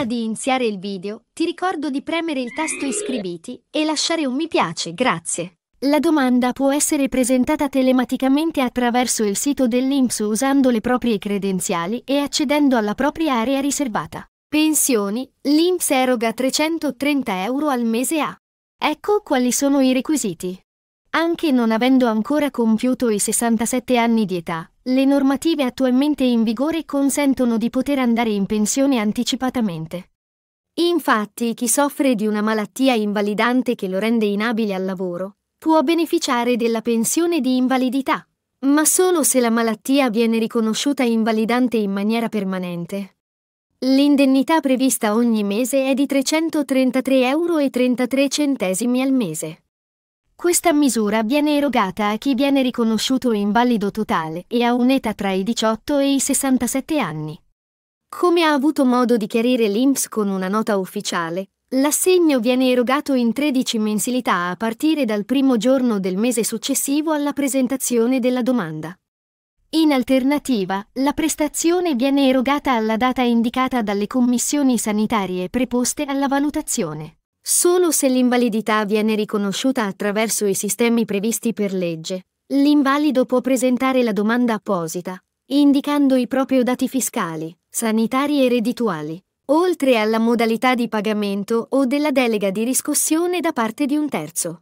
Prima di iniziare il video, ti ricordo di premere il tasto iscriviti e lasciare un mi piace, grazie. La domanda può essere presentata telematicamente attraverso il sito dell'INPS usando le proprie credenziali e accedendo alla propria area riservata. Pensioni, l'INPS eroga 330 euro al mese a. Ecco quali sono i requisiti. Anche non avendo ancora compiuto i 67 anni di età, le normative attualmente in vigore consentono di poter andare in pensione anticipatamente. Infatti, chi soffre di una malattia invalidante che lo rende inabile al lavoro può beneficiare della pensione di invalidità, ma solo se la malattia viene riconosciuta invalidante in maniera permanente. L'indennità prevista ogni mese è di 333,33 euro al mese. Questa misura viene erogata a chi viene riconosciuto invalido totale e ha un'età tra i 18 e i 67 anni. Come ha avuto modo di chiarire l'INPS con una nota ufficiale, l'assegno viene erogato in 13 mensilità a partire dal primo giorno del mese successivo alla presentazione della domanda. In alternativa, la prestazione viene erogata alla data indicata dalle commissioni sanitarie preposte alla valutazione. Solo se l'invalidità viene riconosciuta attraverso i sistemi previsti per legge, l'invalido può presentare la domanda apposita, indicando i propri dati fiscali, sanitari e reddituali, oltre alla modalità di pagamento o della delega di riscossione da parte di un terzo.